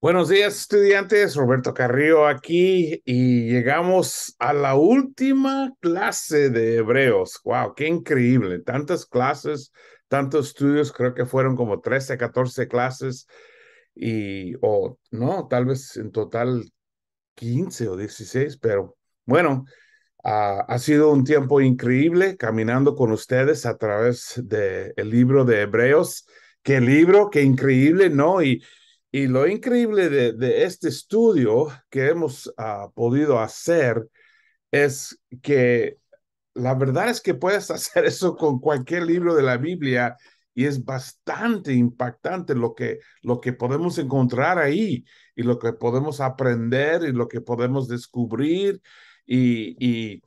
Buenos días, estudiantes. Roberto Carrillo aquí y llegamos a la última clase de Hebreos. ¡Wow! ¡Qué increíble! Tantas clases, tantos estudios, creo que fueron como 13, 14 clases y, o no, tal vez en total 15 o 16, pero bueno, ah, ha sido un tiempo increíble caminando con ustedes a través del el libro de Hebreos. ¡Qué libro! ¡Qué increíble! ¿No? Y y lo increíble de, este estudio que hemos ah, podido hacer es que la verdad es que puedes hacer eso con cualquier libro de la Biblia y es bastante impactante lo que, lo que podemos encontrar ahí y lo que podemos aprender y lo que podemos descubrir. Y,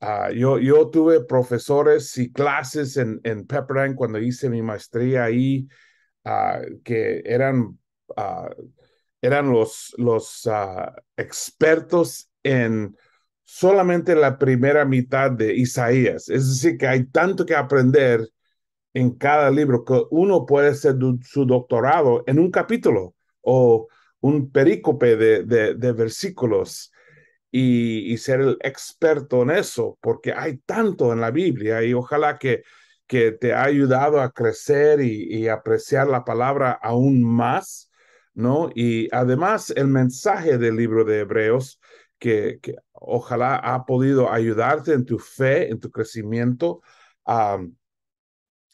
ah, yo, yo tuve profesores y clases en, en Pepperdine cuando hice mi maestría ahí, ah, que eran Ah, eran los, ah, expertos en solamente la primera mitad de Isaías. Es decir, que hay tanto que aprender en cada libro que uno puede hacer su doctorado en un capítulo o un perícope de, versículos y, ser el experto en eso, porque hay tanto en la Biblia y ojalá que, que te ha ayudado a crecer y apreciar la palabra aún más ¿no? Y además el mensaje del libro de Hebreos, que, ojalá ha podido ayudarte en tu fe, en tu crecimiento. Ah,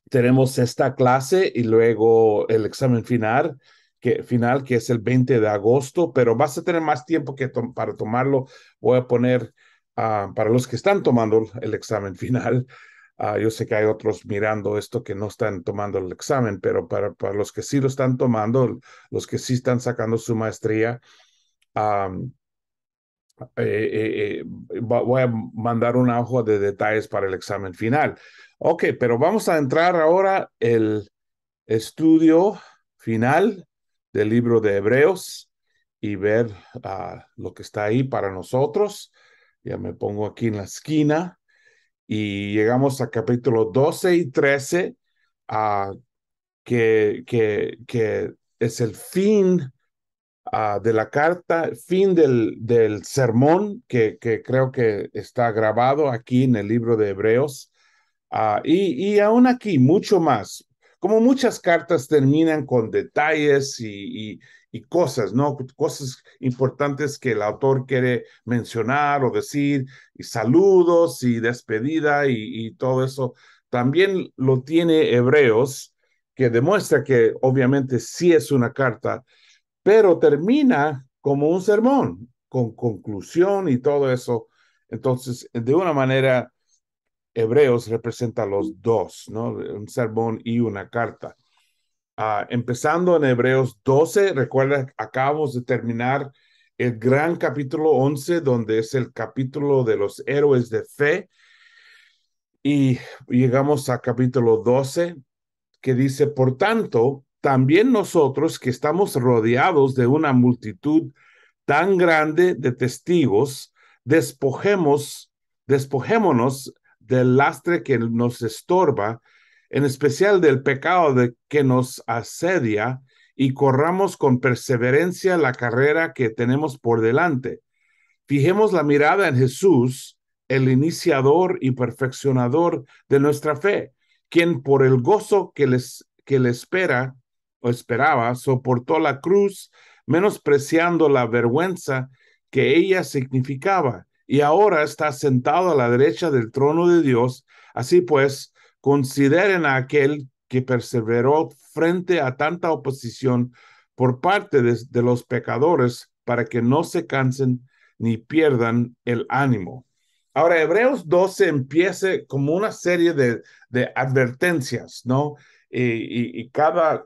tenemos esta clase y luego el examen final que, final, que es el 20 de agosto, pero vas a tener más tiempo que para tomarlo. Voy a poner ah, para los que están tomando el examen final, Ah, yo sé que hay otros mirando esto que no están tomando el examen, pero para, los que sí lo están tomando, los que sí están sacando su maestría, eh, eh, eh, voy a mandar una hoja de detalles para el examen final. Ok, pero vamos a entrar ahora el estudio final del libro de Hebreos y ver ah, lo que está ahí para nosotros. Ya me pongo aquí en la esquina y llegamos a capítulo 12 y 13, ah, que, que, que, es el fin ah, de la carta, fin del, del sermón que, que, creo que está grabado aquí en el libro de Hebreos. Ah, y, y aún aquí, mucho más, como muchas cartas terminan con detalles y, y cosas, ¿no? Cosas importantes que el autor quiere mencionar o decir, y saludos y despedida y, todo eso. También lo tiene Hebreos, que demuestra que obviamente sí es una carta, pero termina como un sermón, con conclusión y todo eso. Entonces, de una manera, Hebreos representa los dos, ¿no? Un sermón y una carta. Ah, empezando en Hebreos 12, recuerda, acabamos de terminar el gran capítulo 11, donde es el capítulo de los héroes de fe. Y llegamos a capítulo 12, que dice, por tanto, también nosotros que estamos rodeados de una multitud tan grande de testigos, despojemos, despojémonos del lastre que nos estorba en especial del pecado de que nos asedia, y corramos con perseverancia la carrera que tenemos por delante. Fijemos la mirada en Jesús, el iniciador y perfeccionador de nuestra fe, quien por el gozo que, les, que le espera o esperaba, soportó la cruz, menospreciando la vergüenza que ella significaba, y ahora está sentado a la derecha del trono de Dios. Así pues, Consideren a aquel que perseveró frente a tanta oposición por parte de, los pecadores para que no se cansen ni pierdan el ánimo. Ahora, Hebreos 12 empieza como una serie de, advertencias, ¿no? Y, cada,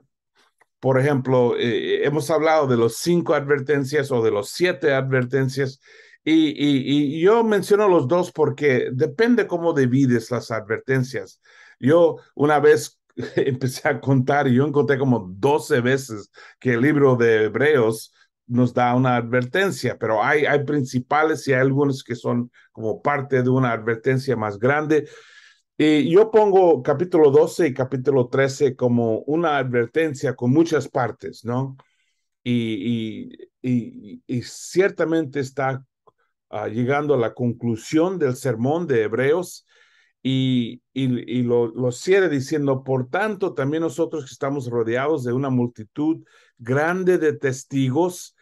por ejemplo, eh, hemos hablado de los cinco advertencias o de los siete advertencias, y, y yo menciono los dos porque depende cómo divides las advertencias. Yo una vez empecé a contar y yo encontré como 12 veces que el libro de Hebreos nos da una advertencia, pero hay, hay principales y hay algunos que son como parte de una advertencia más grande. Y yo pongo capítulo 12 y capítulo 13 como una advertencia con muchas partes, ¿no? Y, ciertamente está ah, llegando a la conclusión del sermón de Hebreos y, lo, cierra diciendo, por tanto, también nosotros que estamos rodeados de una multitud grande de testigos,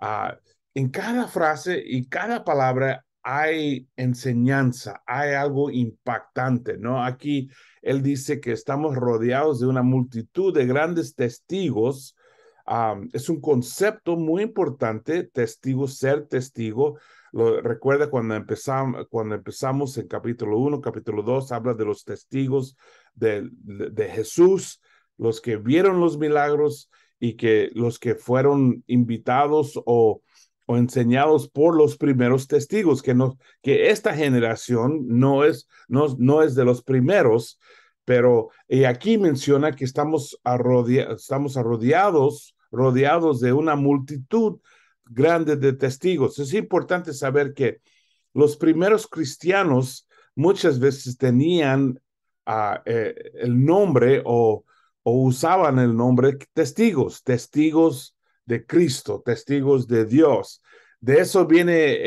ah, en cada frase y cada palabra hay enseñanza, hay algo impactante, ¿no? Aquí él dice que estamos rodeados de una multitud de grandes testigos es un concepto muy importante, testigo, ser testigo. Lo, recuerda cuando empezamos, cuando empezamos en capítulo 1, capítulo 2, habla de los testigos de, de, Jesús, los que vieron los milagros y que los que fueron invitados o, o enseñados por los primeros testigos, que, no, que esta generación no es, no, no es de los primeros, pero eh, aquí menciona que estamos, arrodea, estamos arrodeados rodeados de una multitud grande de testigos. Es importante saber que los primeros cristianos muchas veces tenían ah, eh, el nombre o, usaban el nombre testigos, testigos de Cristo, testigos de Dios. De eso viene eh,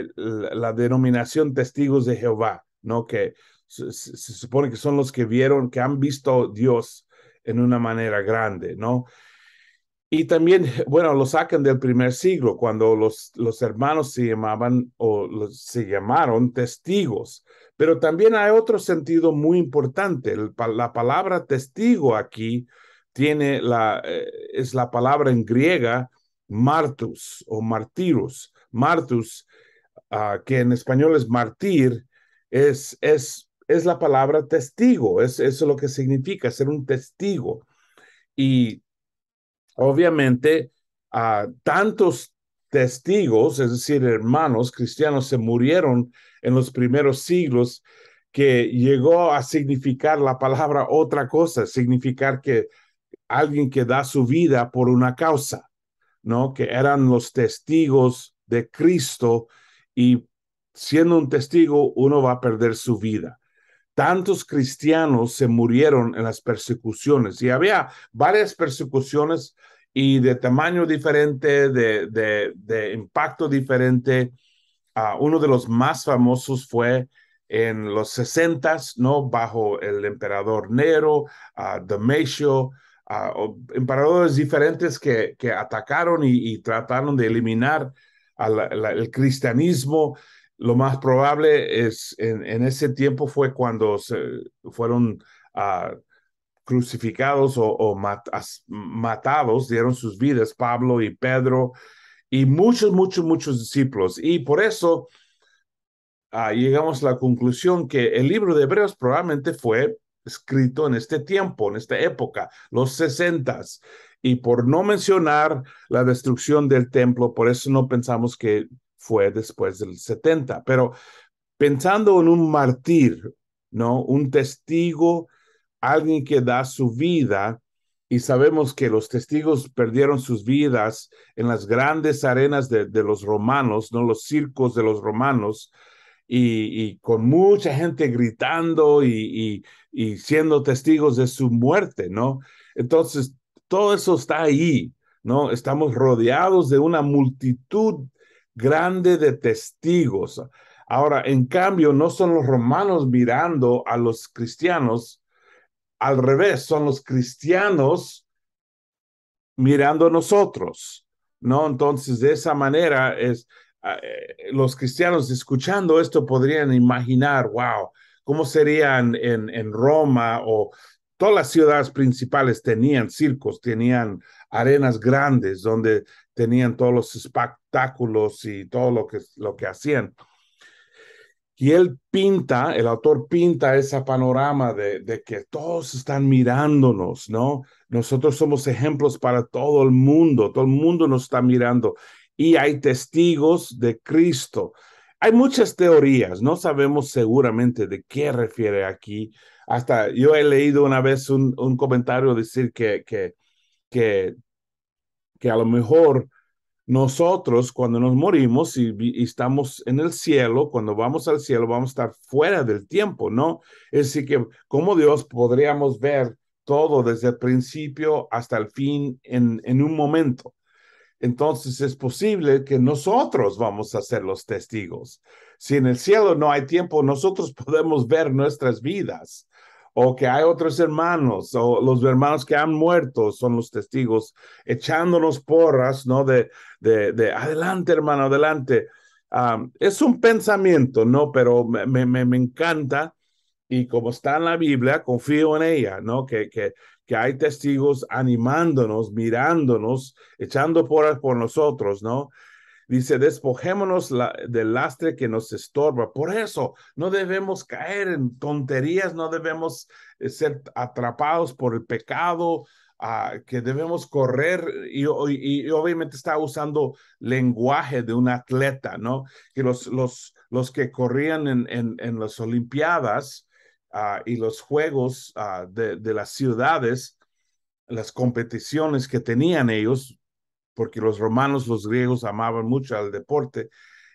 eh, la denominación testigos de Jehová, ¿no? Que se, supone que son los que vieron, que han visto a Dios en una manera grande, ¿no? Y también, bueno, lo sacan del primer siglo, cuando los, los hermanos se llamaban o se llamaron testigos. Pero también hay otro sentido muy importante. la palabra testigo aquí tiene la, eh, es la palabra en griega martus o martirus. Martus, ah, que en español es martir, es, es, es la palabra testigo. Es, eso es lo que significa ser un testigo. Y obviamente tantos testigos, es decir, hermanos cristianos, se murieron en los primeros siglos que llegó a significar la palabra otra cosa, significar que alguien que da su vida por una causa, ¿no? Que eran los testigos de Cristo y siendo un testigo uno va a perder su vida tantos cristianos se murieron en las persecuciones y había varias persecuciones y de tamaño diferente, de, impacto diferente. Ah, uno de los más famosos fue en los 60, ¿no? Bajo el emperador Nero, a ah, ah, emperadores diferentes que, que atacaron y, trataron de eliminar el cristianismo lo más probable es en, en ese tiempo fue cuando fueron ah, crucificados o, matados, dieron sus vidas Pablo y Pedro y muchos, muchos, muchos discípulos. Y por eso ah, llegamos a la conclusión que el libro de Hebreos probablemente fue escrito en este tiempo, en esta época, los sesentas. Y por no mencionar la destrucción del templo, por eso no pensamos que fue después del 70. Pero pensando en un mártir, ¿no? Un testigo, alguien que da su vida, y sabemos que los testigos perdieron sus vidas en las grandes arenas de, los romanos, ¿no? Los circos de los romanos, y, con mucha gente gritando y, y siendo testigos de su muerte, ¿no? Entonces, todo eso está ahí, ¿no? Estamos rodeados de una multitud grande de testigos. Ahora, en cambio, no son los romanos mirando a los cristianos, al revés, son los cristianos mirando a nosotros, ¿no? Entonces, de esa manera es, ah, eh, los cristianos escuchando esto podrían imaginar, wow, cómo serían en, Roma o todas las ciudades principales tenían circos, tenían arenas grandes donde tenían todos los obstáculos y todo lo que, lo que hacían. Y él pinta, el autor pinta ese panorama de, que todos están mirándonos, ¿no? Nosotros somos ejemplos para todo el mundo, todo el mundo nos está mirando y hay testigos de Cristo. Hay muchas teorías, no sabemos seguramente de qué refiere aquí. Hasta yo he leído una vez un, un comentario decir que, que, que, que a lo mejor nosotros cuando nos morimos y, estamos en el cielo, cuando vamos al cielo, vamos a estar fuera del tiempo, ¿no? Es decir, que como Dios podríamos ver todo desde el principio hasta el fin en, en un momento. Entonces es posible que nosotros vamos a ser los testigos. Si en el cielo no hay tiempo, nosotros podemos ver nuestras vidas o que hay otros hermanos o los hermanos que han muerto son los testigos echándonos porras, ¿no? De, de, de adelante, hermano, adelante. es un pensamiento, ¿no? Pero me, me, encanta y como está en la Biblia, confío en ella, ¿no? Que, que, que hay testigos animándonos, mirándonos, echando porras por nosotros, ¿no? Dice, despojémonos la, del lastre que nos estorba. Por eso no debemos caer en tonterías, no debemos eh, ser atrapados por el pecado, ah, que debemos correr. Y, obviamente está usando lenguaje de un atleta, ¿no? Que los, los, los que corrían en, en, las Olimpiadas ah, y los Juegos ah, de las ciudades, las competiciones que tenían ellos, porque los romanos, los griegos amaban mucho al deporte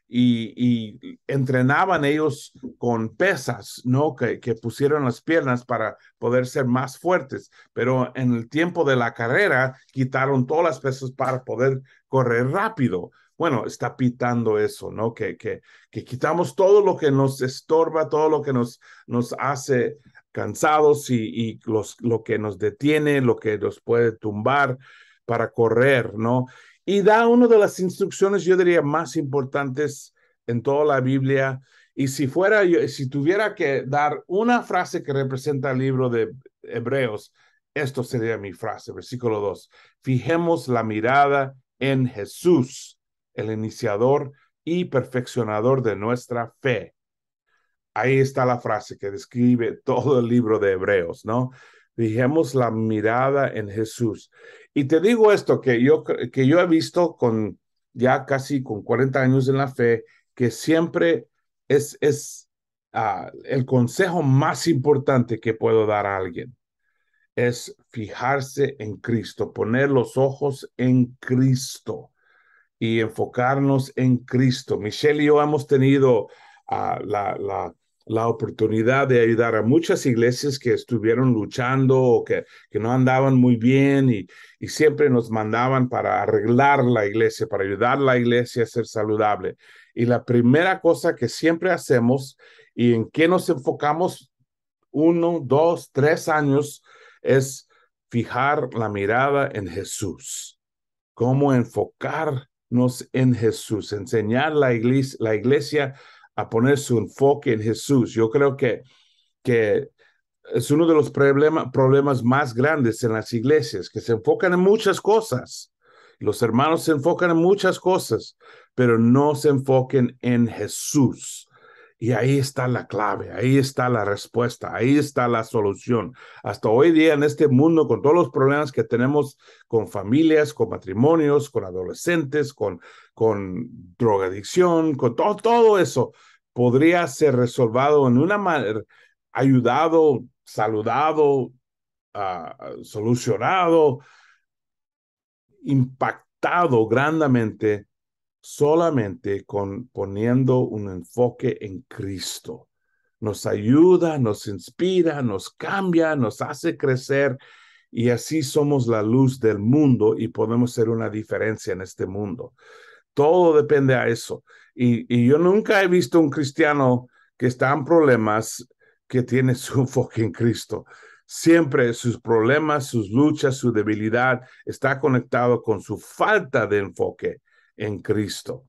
y, entrenaban ellos con pesas, ¿no? Que, pusieron las piernas para poder ser más fuertes, pero en el tiempo de la carrera quitaron todas las pesas para poder correr rápido. Bueno, está pitando eso, ¿no? Que, que, que quitamos todo lo que nos estorba, todo lo que nos, nos hace cansados y, los, lo que nos detiene, lo que nos puede tumbar para correr, ¿no? Y da una de las instrucciones, yo diría, más importantes en toda la Biblia. Y si fuera, si tuviera que dar una frase que representa el libro de Hebreos, esto sería mi frase, versículo 2. Fijemos la mirada en Jesús, el iniciador y perfeccionador de nuestra fe. Ahí está la frase que describe todo el libro de Hebreos, ¿no? Fijemos la mirada en Jesús. Y te digo esto que yo, que yo he visto con ya casi con 40 años en la fe, que siempre es, es ah, el consejo más importante que puedo dar a alguien. Es fijarse en Cristo, poner los ojos en Cristo y enfocarnos en Cristo. Michelle y yo hemos tenido ah, la, la la oportunidad de ayudar a muchas iglesias que estuvieron luchando o que, que no andaban muy bien y, y, siempre nos mandaban para arreglar la iglesia, para ayudar la iglesia a ser saludable. Y la primera cosa que siempre hacemos y en qué nos enfocamos uno, dos, tres años es fijar la mirada en Jesús. Cómo enfocarnos en Jesús, enseñar la iglesia, la iglesia a poner su enfoque en Jesús. Yo creo que, que es uno de los problemas más grandes en las iglesias, que se enfocan en muchas cosas. Los hermanos se enfocan en muchas cosas, pero no se enfoquen en Jesús. Y ahí está la clave, ahí está la respuesta, ahí está la solución. Hasta hoy día en este mundo, con todos los problemas que tenemos con familias, con matrimonios, con adolescentes, con con drogadicción, con todo, eso, podría ser resolvado en una manera, ayudado, saludado, ah, ah, solucionado, impactado grandemente solamente con poniendo un enfoque en Cristo. Nos ayuda, nos inspira, nos cambia, nos hace crecer y así somos la luz del mundo y podemos ser una diferencia en este mundo. Todo depende a eso. Y, yo nunca he visto un cristiano que está en problemas que tiene su enfoque en Cristo. Siempre sus problemas, sus luchas, su debilidad está conectado con su falta de enfoque en Cristo,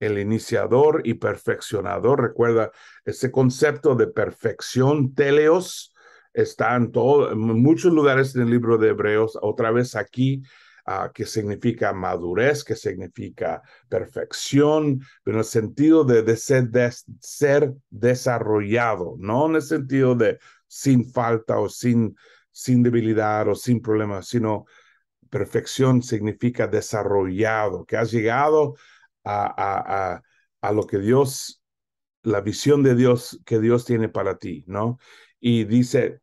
el iniciador y perfeccionador. Recuerda, ese concepto de perfección, teleos, está en, todo, en muchos lugares en el libro de Hebreos, otra vez aquí Ah, que significa madurez, que significa perfección, pero en el sentido de, ser, de, ser, desarrollado, no en el sentido de sin falta o sin, sin debilidad o sin problemas, sino perfección significa desarrollado, que has llegado a, a lo que Dios, la visión de Dios que Dios tiene para ti, ¿no? Y dice,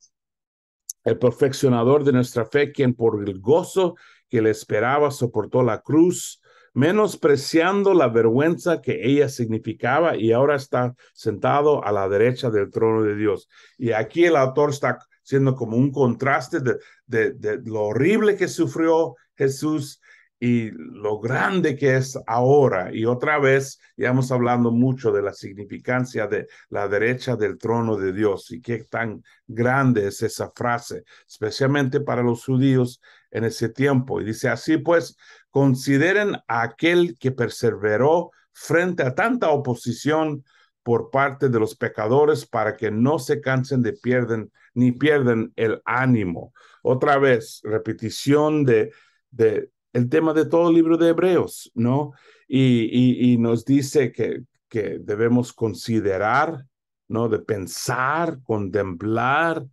el perfeccionador de nuestra fe, quien por el gozo que le esperaba soportó la cruz, menospreciando la vergüenza que ella significaba y ahora está sentado a la derecha del trono de Dios. Y aquí el autor está siendo como un contraste de, lo horrible que sufrió Jesús y lo grande que es ahora. Y otra vez, ya hemos hablando mucho de la significancia de la derecha del trono de Dios y qué tan grande es esa frase, especialmente para los judíos, en ese tiempo. Y dice, así pues, consideren a aquel que perseveró frente a tanta oposición por parte de los pecadores para que no se cansen de pierden ni pierden el ánimo. Otra vez, repetición de, de el tema de todo el libro de Hebreos, ¿no? Y, nos dice que, que debemos considerar, ¿no? De pensar, contemplar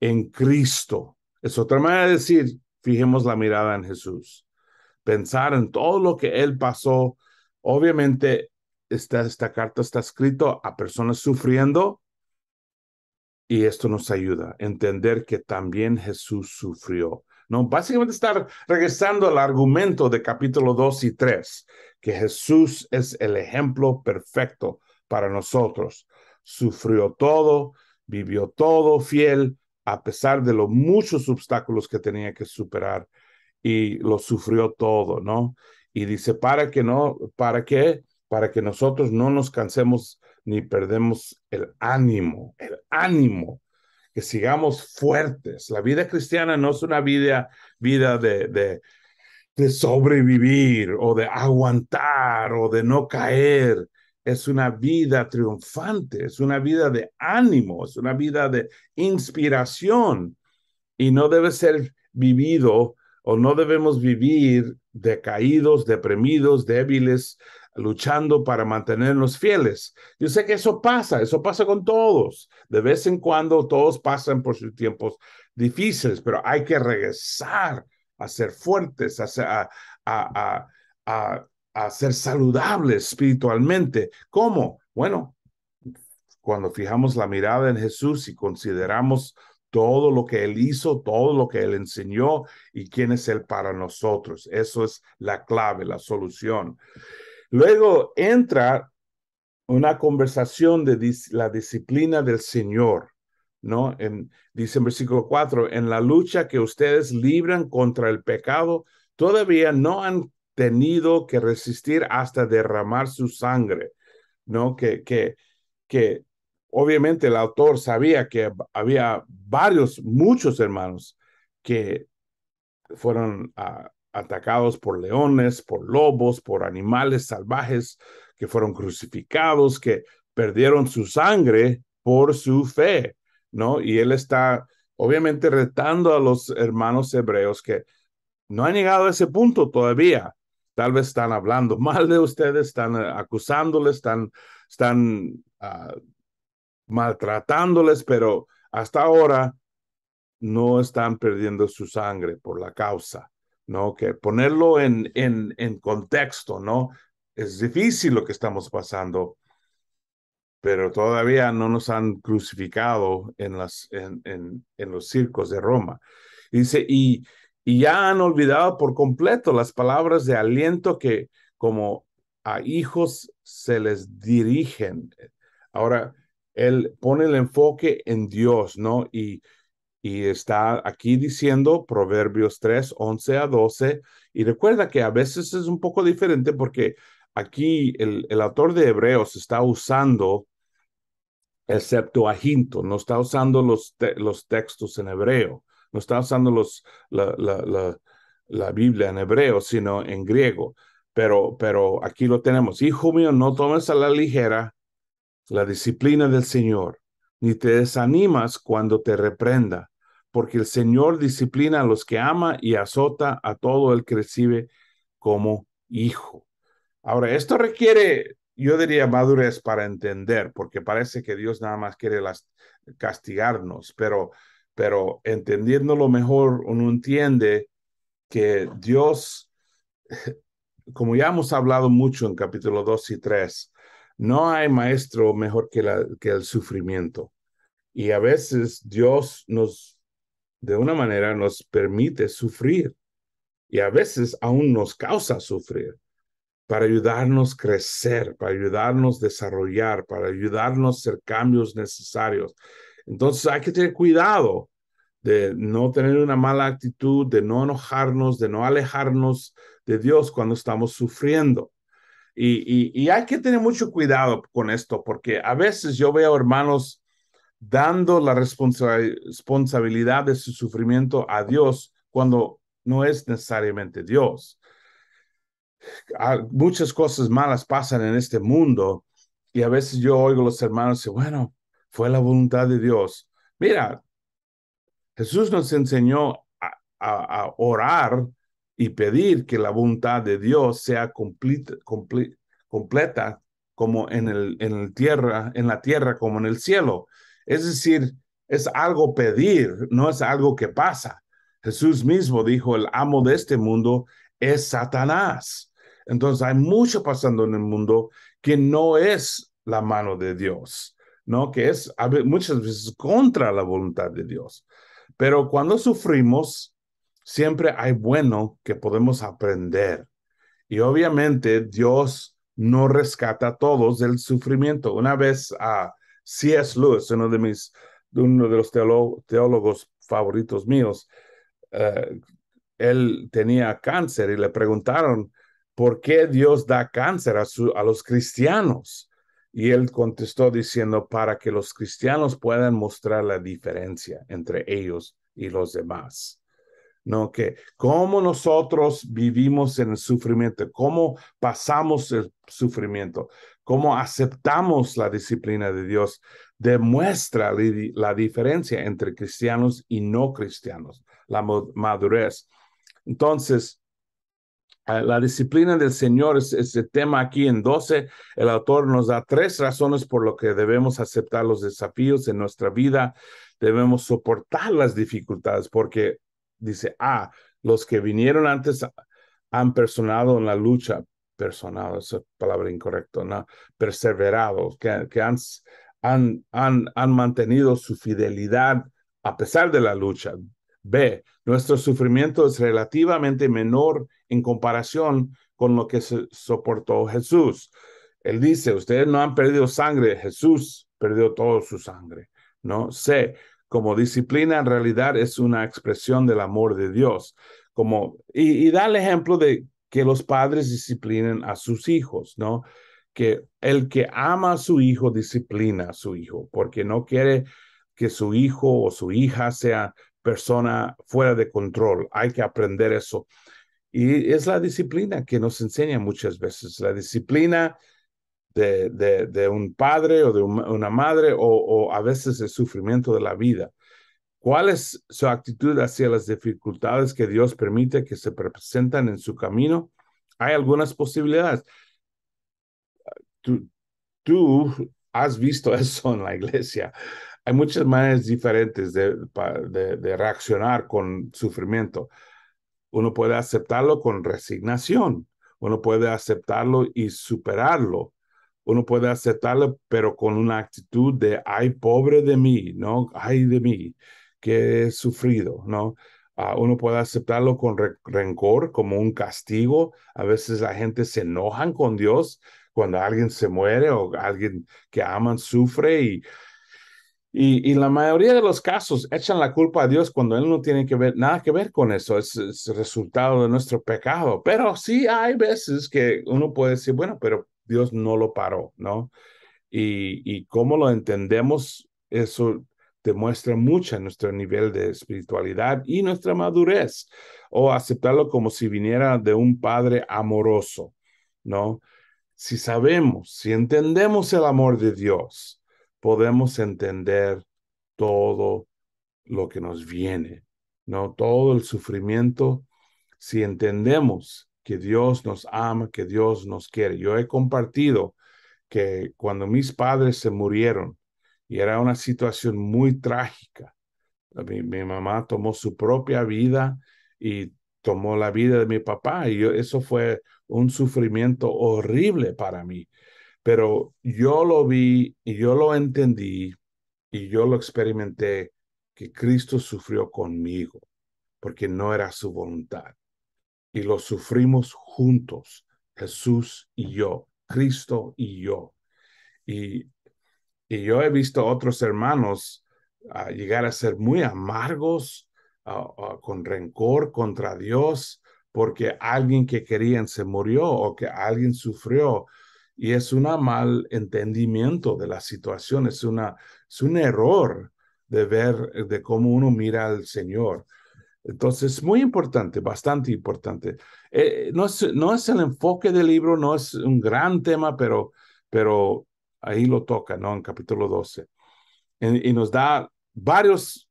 en Cristo. Es otra manera de decir, fijemos la mirada en Jesús, pensar en todo lo que Él pasó. Obviamente, esta, esta carta está escrito a personas sufriendo y esto nos ayuda a entender que también Jesús sufrió. No, básicamente estar regresando al argumento de capítulo 2 y 3, que Jesús es el ejemplo perfecto para nosotros. Sufrió todo, vivió todo fiel, a pesar de los muchos obstáculos que tenía que superar y lo sufrió todo, ¿no? Y dice, para que no, para qué, para que nosotros no nos cansemos ni perdemos el ánimo, el ánimo, que sigamos fuertes. La vida cristiana no es una vida, vida de, de sobrevivir o de aguantar o de no caer es una vida triunfante, es una vida de ánimo, es una vida de inspiración y no debe ser vivido o no debemos vivir decaídos, deprimidos, débiles, luchando para mantenernos fieles. Yo sé que eso pasa, eso pasa con todos. De vez en cuando todos pasan por sus tiempos difíciles, pero hay que regresar a ser fuertes, a, a a ser saludable espiritualmente. ¿Cómo? Bueno, cuando fijamos la mirada en Jesús y consideramos todo lo que Él hizo, todo lo que Él enseñó y quién es Él para nosotros. Eso es la clave, la solución. Luego entra una conversación de la disciplina del Señor, ¿no? En, dice en versículo 4, en la lucha que ustedes libran contra el pecado, todavía no han tenido que resistir hasta derramar su sangre, ¿no? Que, que, que obviamente el autor sabía que había varios, muchos hermanos que fueron ah, atacados por leones, por lobos, por animales salvajes, que fueron crucificados, que perdieron su sangre por su fe, ¿no? Y él está obviamente retando a los hermanos hebreos que no han llegado a ese punto todavía, Tal vez están hablando mal de ustedes, están eh, acusándoles, están, están ah, maltratándoles, pero hasta ahora no están perdiendo su sangre por la causa, ¿no? Que ponerlo en, en, en contexto, ¿no? Es difícil lo que estamos pasando, pero todavía no nos han crucificado en, las, en, en, en los circos de Roma. Dice, y y ya han olvidado por completo las palabras de aliento que como a hijos se les dirigen. Ahora, él pone el enfoque en Dios, ¿no? Y, y está aquí diciendo Proverbios 3, 11 a 12. Y recuerda que a veces es un poco diferente porque aquí el, autor de Hebreos está usando excepto a Septuaginto, no está usando los, los textos en hebreo no está usando los, la, la, la, la, Biblia en hebreo, sino en griego. Pero, pero aquí lo tenemos. Hijo mío, no tomes a la ligera la disciplina del Señor, ni te desanimas cuando te reprenda, porque el Señor disciplina a los que ama y azota a todo el que recibe como hijo. Ahora, esto requiere, yo diría, madurez para entender, porque parece que Dios nada más quiere castigarnos, pero pero entendiéndolo mejor uno entiende que Dios, como ya hemos hablado mucho en capítulo 2 y 3, no hay maestro mejor que, el sufrimiento. Y a veces Dios nos, de una manera, nos permite sufrir y a veces aún nos causa sufrir para ayudarnos a crecer, para ayudarnos a desarrollar, para ayudarnos a hacer cambios necesarios. Entonces hay que tener cuidado de no tener una mala actitud, de no enojarnos, de no alejarnos de Dios cuando estamos sufriendo. Y, hay que tener mucho cuidado con esto, porque a veces yo veo hermanos dando la responsabilidad de su sufrimiento a Dios cuando no es necesariamente Dios. Ah, muchas cosas malas pasan en este mundo y a veces yo oigo a los hermanos y bueno, fue la voluntad de Dios. Mira, Jesús nos enseñó a, orar y pedir que la voluntad de Dios sea complete, completa como en, el, tierra, en la tierra como en el cielo. Es decir, es algo pedir, no es algo que pasa. Jesús mismo dijo, el amo de este mundo es Satanás. Entonces hay mucho pasando en el mundo que no es la mano de Dios. ¿no? Que es muchas veces contra la voluntad de Dios. Pero cuando sufrimos, siempre hay bueno que podemos aprender. Y obviamente Dios no rescata a todos del sufrimiento. Una vez a C.S. Lewis, uno de mis, uno de los teólogos favoritos míos, eh, él tenía cáncer y le preguntaron por qué Dios da cáncer a, a los cristianos. Y él contestó diciendo, para que los cristianos puedan mostrar la diferencia entre ellos y los demás. ¿no? Que cómo nosotros vivimos en el sufrimiento, cómo pasamos el sufrimiento, cómo aceptamos la disciplina de Dios, demuestra la diferencia entre cristianos y no cristianos, la madurez. Entonces, la disciplina del Señor es ese tema aquí en 12. El autor nos da tres razones por lo que debemos aceptar los desafíos en nuestra vida. Debemos soportar las dificultades porque dice, A, ah, los que vinieron antes han personado en la lucha, personado, esa palabra incorrecta, ¿no? perseverado que, han mantenido su fidelidad a pesar de la lucha. B, nuestro sufrimiento es relativamente menor en comparación con lo que soportó Jesús. Él dice, ustedes no han perdido sangre, Jesús perdió toda su sangre, ¿no? Sé, como disciplina en realidad es una expresión del amor de Dios. Como, y, y da el ejemplo de que los padres disciplinen a sus hijos, ¿no? Que el que ama a su hijo disciplina a su hijo, porque no quiere que su hijo o su hija sea persona fuera de control. Hay que aprender eso. Y es la disciplina que nos enseña muchas veces, la disciplina de, un padre o de una madre o, a veces el sufrimiento de la vida. ¿Cuál es su actitud hacia las dificultades que Dios permite que se presentan en su camino? Hay algunas posibilidades. Tú, has visto eso en la iglesia. Hay muchas maneras diferentes de reaccionar con sufrimiento. Uno puede aceptarlo con resignación, uno puede aceptarlo y superarlo, uno puede aceptarlo pero con una actitud de, ay, pobre de mí, ¿no? Ay de mí, que he sufrido, ¿no? Ah, uno puede aceptarlo con rencor, como un castigo. A veces la gente se enojan con Dios cuando alguien se muere o alguien que aman sufre y y, la mayoría de los casos echan la culpa a Dios cuando Él no tiene que ver, nada que ver con eso, es, resultado de nuestro pecado. Pero sí hay veces que uno puede decir, bueno, pero Dios no lo paró, ¿no? Y, y cómo lo entendemos, eso demuestra mucho nuestro nivel de espiritualidad y nuestra madurez, o aceptarlo como si viniera de un Padre amoroso, ¿no? Si sabemos, si entendemos el amor de Dios, podemos entender todo lo que nos viene, ¿no? Todo el sufrimiento, si entendemos que Dios nos ama, que Dios nos quiere. Yo he compartido que cuando mis padres se murieron, y era una situación muy trágica, mi, mamá tomó su propia vida y tomó la vida de mi papá, y eso fue un sufrimiento horrible para mí, pero yo lo vi y yo lo entendí y yo lo experimenté que Cristo sufrió conmigo porque no era su voluntad. Y lo sufrimos juntos, Jesús y yo, Cristo y yo. Y, y yo he visto otros hermanos ah, llegar a ser muy amargos, ah, ah, con rencor contra Dios, porque alguien que querían se murió o que alguien sufrió y es un mal entendimiento de la situación, es, una, es un error de ver, eh, de cómo uno mira al Señor. Entonces, muy importante, bastante importante. Eh, no, es, no es el enfoque del libro, no es un gran tema, pero, pero ahí lo toca, ¿no? En capítulo 12. Y, eh, y nos da varios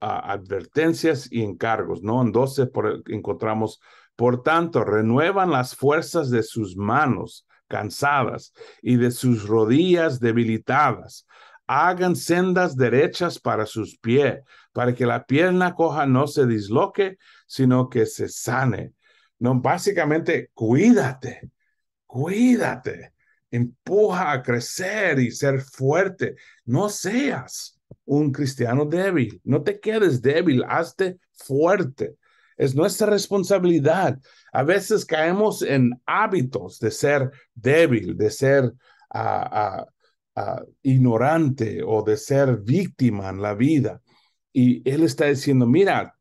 advertencias y encargos, ¿no? En 12 encontramos, por tanto, renuevan las fuerzas de sus manos cansadas y de sus rodillas debilitadas. Hagan sendas derechas para sus pies, para que la pierna coja no se disloque, sino que se sane. No, básicamente, cuídate, cuídate, empuja a crecer y ser fuerte. No seas un cristiano débil, no te quedes débil, hazte fuerte. Es nuestra responsabilidad. A veces caemos en hábitos de ser débil, de ser ah, ah, ah, ignorante o de ser víctima en la vida. Y Él está diciendo, mira,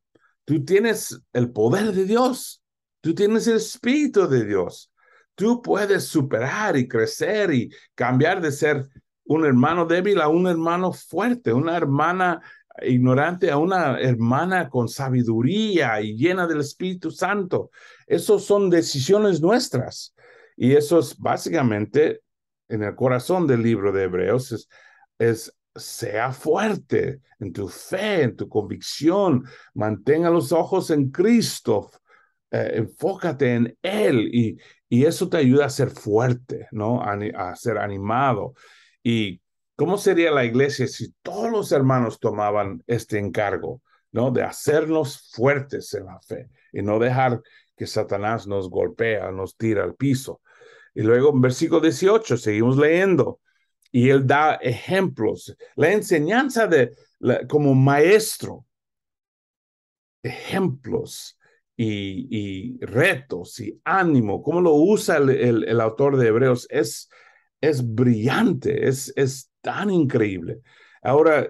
tú tienes el poder de Dios, tú tienes el Espíritu de Dios, tú puedes superar y crecer y cambiar de ser un hermano débil a un hermano fuerte, una hermana ignorante a una hermana con sabiduría y llena del Espíritu Santo. Esas son decisiones nuestras. Y eso es básicamente en el corazón del libro de Hebreos, es, sea fuerte en tu fe, en tu convicción, mantenga los ojos en Cristo, eh, enfócate en Él y, eso te ayuda a ser fuerte, ¿no? A, a ser animado. Y ¿Cómo sería la iglesia si todos los hermanos tomaban este encargo, ¿no? De hacernos fuertes en la fe y no dejar que Satanás nos golpea, nos tira al piso. Y luego en versículo 18 seguimos leyendo y él da ejemplos, la enseñanza de como maestro, ejemplos y, retos y ánimo, cómo lo usa el, autor de Hebreos, es, es brillante, es, es tan increíble. Ahora,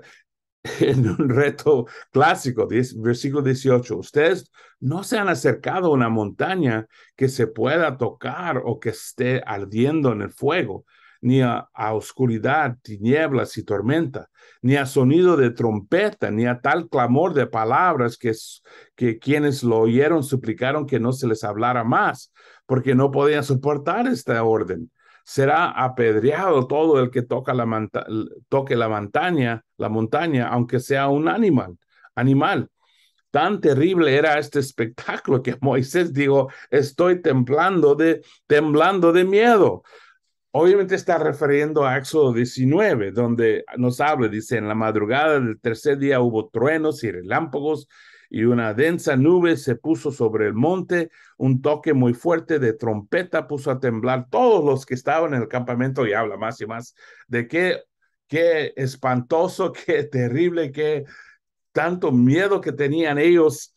en un reto clásico, versículo 18, ustedes no se han acercado a una montaña que se pueda tocar o que esté ardiendo en el fuego, ni a, oscuridad, tinieblas y tormenta, ni a sonido de trompeta, ni a tal clamor de palabras que, que quienes lo oyeron suplicaron que no se les hablara más, porque no podían soportar esta orden será apedreado todo el que toca la toque la montaña, la montaña, aunque sea un animal, animal. Tan terrible era este espectáculo que Moisés dijo, estoy temblando de, temblando de miedo. Obviamente está refiriendo a Éxodo 19, donde nos habla, dice, en la madrugada del tercer día hubo truenos y relámpagos y una densa nube se puso sobre el monte, un toque muy fuerte de trompeta puso a temblar todos los que estaban en el campamento y habla más y más de qué, qué espantoso, qué terrible, qué tanto miedo que tenían ellos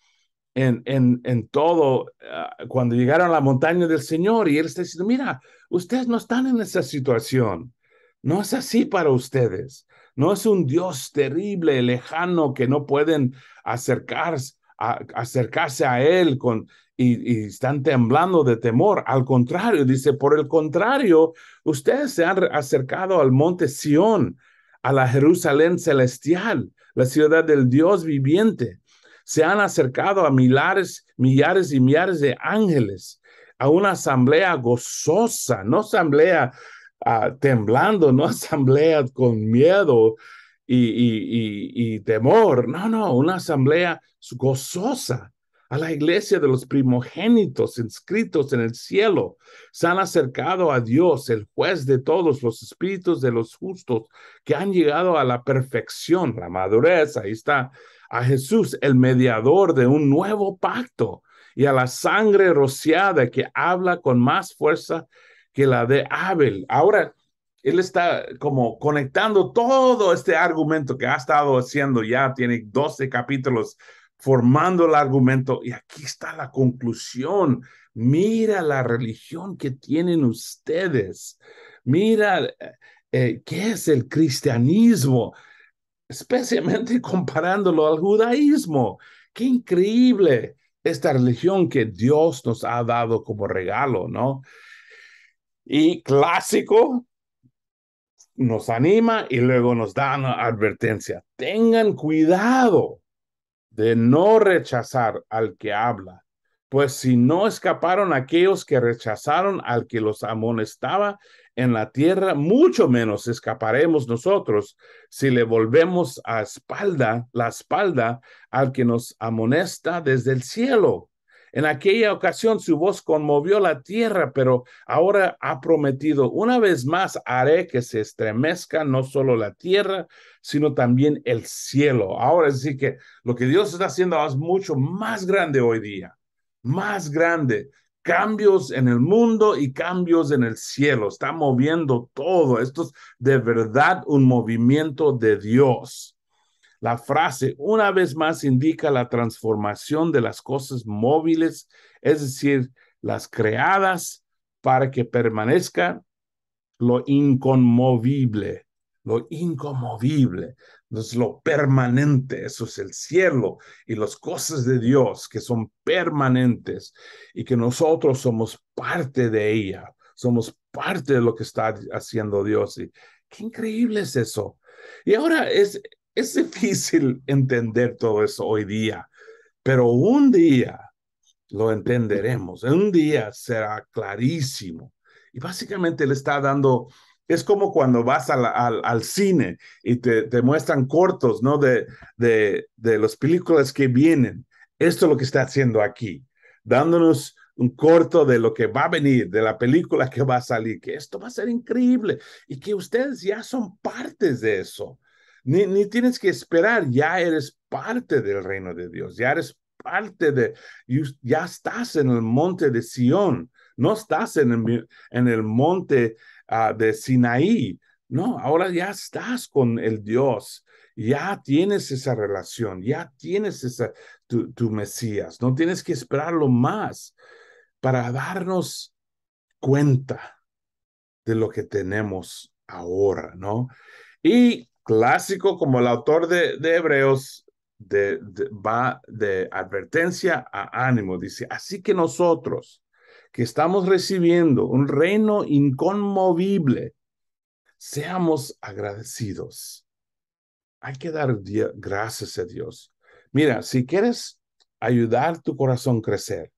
en, en, todo ah, cuando llegaron a la montaña del Señor y él está diciendo, mira, ustedes no están en esa situación, no es así para ustedes. No es un Dios terrible, lejano, que no pueden acercarse a, acercarse a Él con, y, están temblando de temor. Al contrario, dice, por el contrario, ustedes se han acercado al monte Sión, a la Jerusalén celestial, la ciudad del Dios viviente. Se han acercado a milares, millares y millares de ángeles, a una asamblea gozosa, no asamblea temblando, no asamblea con miedo y, y temor. No, no, una asamblea gozosa a la iglesia de los primogénitos inscritos en el cielo. Se han acercado a Dios, el juez de todos los espíritus de los justos que han llegado a la perfección, la madurez, ahí está, a Jesús, el mediador de un nuevo pacto, y a la sangre rociada que habla con más fuerza que la de Abel. Ahora, él está como conectando todo este argumento que ha estado haciendo ya, tiene 12 capítulos formando el argumento y aquí está la conclusión. Mira la religión que tienen ustedes. Mira eh, eh, qué es el cristianismo, especialmente comparándolo al judaísmo. Qué increíble esta religión que Dios nos ha dado como regalo, ¿no? y clásico nos anima y luego nos da advertencia. Tengan cuidado de no rechazar al que habla, pues si no escaparon aquellos que rechazaron al que los amonestaba en la tierra, mucho menos escaparemos nosotros si le volvemos a espalda, la espalda al que nos amonesta desde el cielo. En aquella ocasión su voz conmovió la tierra, pero ahora ha prometido, una vez más haré que se estremezca no solo la tierra, sino también el cielo. Ahora sí que lo que Dios está haciendo es mucho más grande hoy día, más grande. Cambios en el mundo y cambios en el cielo. Está moviendo todo. Esto es de verdad un movimiento de Dios. La frase, una vez más, indica la transformación de las cosas móviles, es decir, las creadas para que permanezca lo inconmovible, lo inconmovible, es lo permanente, eso es el cielo y las cosas de Dios que son permanentes y que nosotros somos parte de ella, somos parte de lo que está haciendo Dios. Y qué increíble es eso. Y ahora es, es difícil entender todo eso hoy día, pero un día lo entenderemos, un día será clarísimo. Y básicamente le está dando, es como cuando vas al, cine y te, te, muestran cortos, ¿no? De, de, de las películas que vienen. Esto es lo que está haciendo aquí, dándonos un corto de lo que va a venir, de la película que va a salir, que esto va a ser increíble y que ustedes ya son partes de eso ni, tienes que esperar, ya eres parte del reino de Dios, ya eres parte de, ya estás en el monte de Sión, no estás en el, en el monte ah, de Sinaí, no, ahora ya estás con el Dios, ya tienes esa relación, ya tienes esa, tu, tu Mesías, no tienes que esperarlo más para darnos cuenta de lo que tenemos ahora, ¿no? Y clásico como el autor de, Hebreos de, va de advertencia a ánimo. Dice, así que nosotros que estamos recibiendo un reino inconmovible, seamos agradecidos. Hay que dar gracias a Dios. Mira, si quieres ayudar tu corazón a crecer,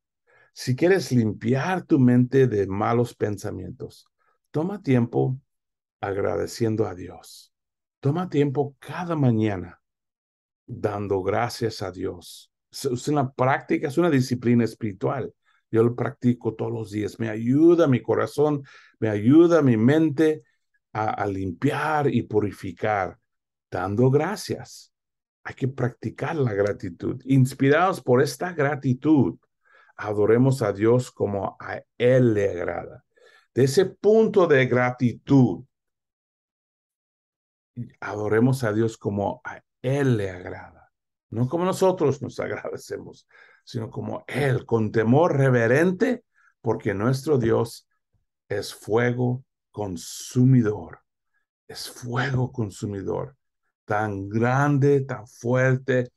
si quieres limpiar tu mente de malos pensamientos, toma tiempo agradeciendo a Dios Toma tiempo cada mañana dando gracias a Dios. Es una práctica, es una disciplina espiritual. Yo lo practico todos los días. Me ayuda mi corazón, me ayuda mi mente a, a limpiar y purificar, dando gracias. Hay que practicar la gratitud. Inspirados por esta gratitud, adoremos a Dios como a Él le agrada. De ese punto de gratitud, adoremos a Dios como a Él le agrada, no como nosotros nos agradecemos, sino como Él, con temor reverente, porque nuestro Dios es fuego consumidor, es fuego consumidor, tan grande, tan fuerte.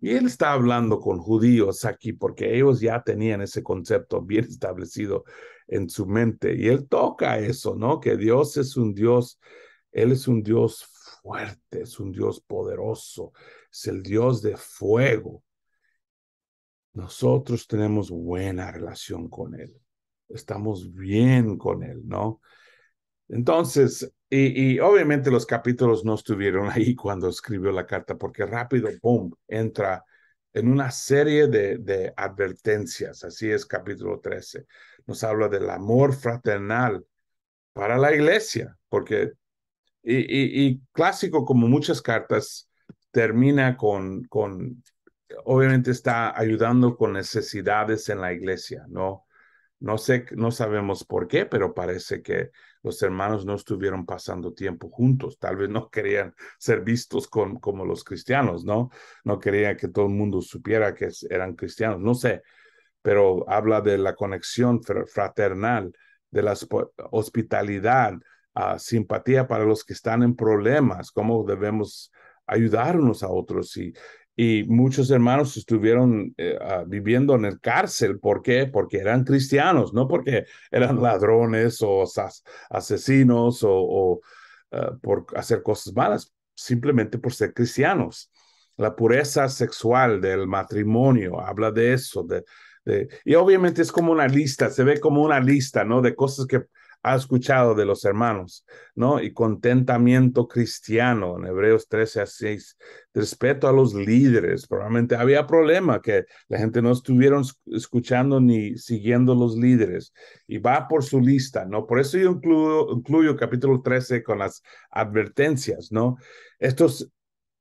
Y él está hablando con judíos aquí porque ellos ya tenían ese concepto bien establecido en su mente. Y él toca eso, ¿no? Que Dios es un Dios, él es un Dios fuerte, es un Dios poderoso, es el Dios de fuego. Nosotros tenemos buena relación con Él, estamos bien con Él, ¿no? Entonces, y, obviamente los capítulos no estuvieron ahí cuando escribió la carta, porque rápido, ¡pum!, entra en una serie de, de advertencias. Así es capítulo 13. Nos habla del amor fraternal para la iglesia, porque y, clásico, como muchas cartas, termina con, con, obviamente está ayudando con necesidades en la iglesia, ¿no? No sé, no sabemos por qué, pero parece que los hermanos no estuvieron pasando tiempo juntos. Tal vez no querían ser vistos como los cristianos, ¿no? No querían que todo el mundo supiera que eran cristianos, no sé. Pero habla de la conexión fraternal, de la hospitalidad, a simpatía para los que están en problemas, cómo debemos ayudarnos a otros. Y, y muchos hermanos estuvieron eh, ah, viviendo en el cárcel. ¿Por qué? Porque eran cristianos, no porque eran ladrones o asesinos o, ah, por hacer cosas malas, simplemente por ser cristianos. La pureza sexual del matrimonio habla de eso. de, y obviamente es como una lista, se ve como una lista, ¿no? De cosas que ha escuchado de los hermanos, ¿no? Y contentamiento cristiano en Hebreos 13 a 6, respeto a los líderes, probablemente había problema que la gente no estuvieron escuchando ni siguiendo los líderes y va por su lista, ¿no? Por eso yo incluyo, incluyo capítulo 13 con las advertencias, ¿no? Esto es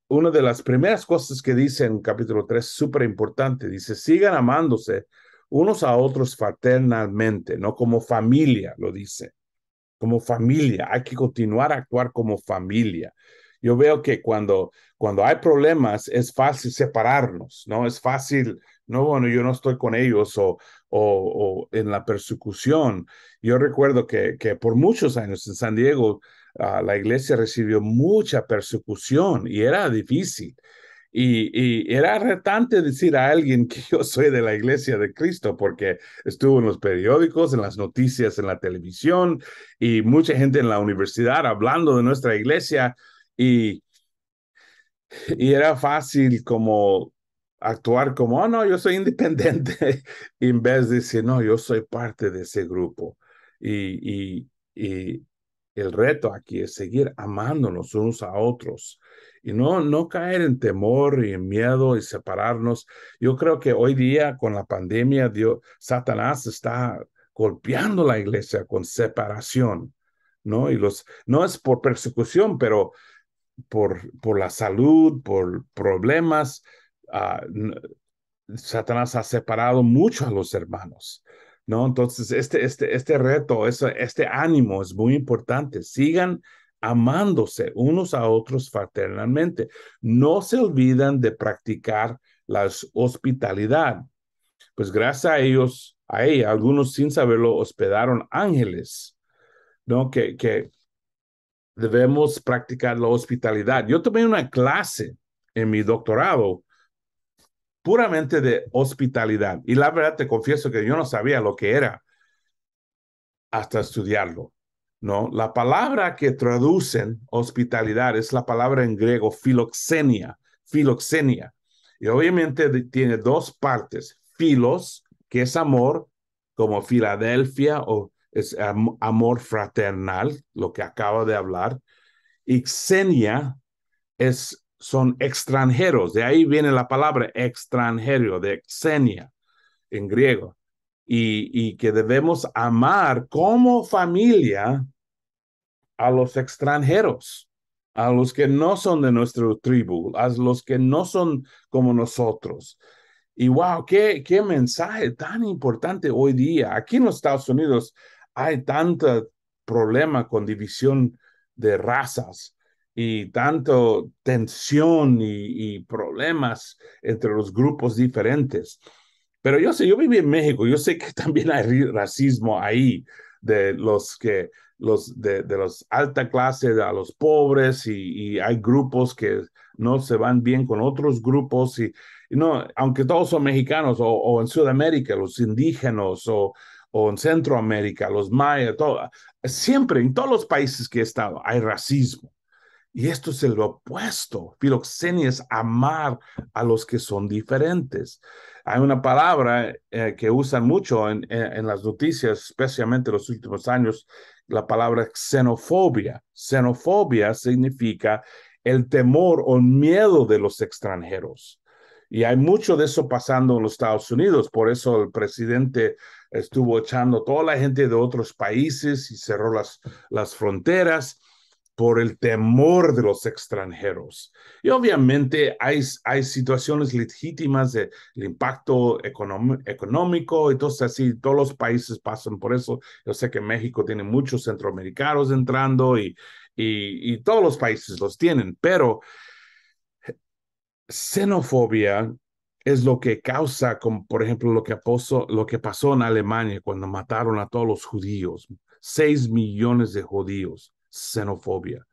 una de las primeras cosas que dice en capítulo 3, súper importante, dice, sigan amándose unos a otros fraternalmente, no como familia, lo dice, como familia. Hay que continuar a actuar como familia. Yo veo que cuando, cuando hay problemas es fácil separarnos, ¿no? Es fácil, no, bueno, yo no estoy con ellos o, o, en la persecución. Yo recuerdo que, que por muchos años en San Diego ah, la iglesia recibió mucha persecución y era difícil. Y, era retante decir a alguien que yo soy de la iglesia de Cristo, porque estuvo en los periódicos, en las noticias, en la televisión y mucha gente en la universidad hablando de nuestra iglesia. Y, y era fácil como actuar como, oh, no, yo soy independiente, en vez de decir, no, yo soy parte de ese grupo. y, y el reto aquí es seguir amándonos unos a otros y no, no caer en temor y en miedo y separarnos. Yo creo que hoy día con la pandemia, Dios, Satanás está golpeando la iglesia con separación, ¿no? Y los, no es por persecución, pero por, por la salud, por problemas. Ah, Satanás ha separado mucho a los hermanos. ¿No? Entonces, este, este, este reto, este, este ánimo es muy importante. Sigan amándose unos a otros fraternalmente. No se olvidan de practicar la hospitalidad. Pues gracias a ellos, a algunos sin saberlo hospedaron ángeles, ¿no? Que, que debemos practicar la hospitalidad. Yo tomé una clase en mi doctorado puramente de hospitalidad y la verdad te confieso que yo no sabía lo que era hasta estudiarlo. ¿no? La palabra que traducen hospitalidad es la palabra en griego filoxenia, filoxenia. Y obviamente tiene dos partes, filos, que es amor, como Filadelfia o es amor fraternal, lo que acabo de hablar, y xenia es, son extranjeros, de ahí viene la palabra extranjero, de xenia en griego. Y, y, que debemos amar como familia a los extranjeros, a los que no son de nuestra tribu, a los que no son como nosotros. Y wow, qué, qué mensaje tan importante hoy día. Aquí en los Estados Unidos hay tanto problema con división de razas y tanto tensión y, y problemas entre los grupos diferentes. Pero yo sé, yo viví en México, yo sé que también hay racismo ahí de los que los de, de los alta clase a los pobres y, y, hay grupos que no se van bien con otros grupos y, no, aunque todos son mexicanos o, o en Sudamérica, los indígenas o, o en Centroamérica, los mayas, todo, siempre en todos los países que he estado hay racismo. Y esto es el opuesto. Filoxenia es amar a los que son diferentes. Hay una palabra eh, que usan mucho en, en, en, las noticias, especialmente en los últimos años, la palabra xenofobia. Xenofobia significa el temor o miedo de los extranjeros. Y hay mucho de eso pasando en los Estados Unidos. Por eso el presidente estuvo echando toda la gente de otros países y cerró las, las fronteras por el temor de los extranjeros. Y obviamente hay, hay situaciones legítimas del impacto económico, entonces así todos los países pasan por eso. Yo sé que México tiene muchos centroamericanos entrando y, y, todos los países los tienen, pero xenofobia es lo que causa, como por ejemplo lo que, pasó, lo que pasó en Alemania cuando mataron a todos los judíos, 6 millones de judíos xenofobia.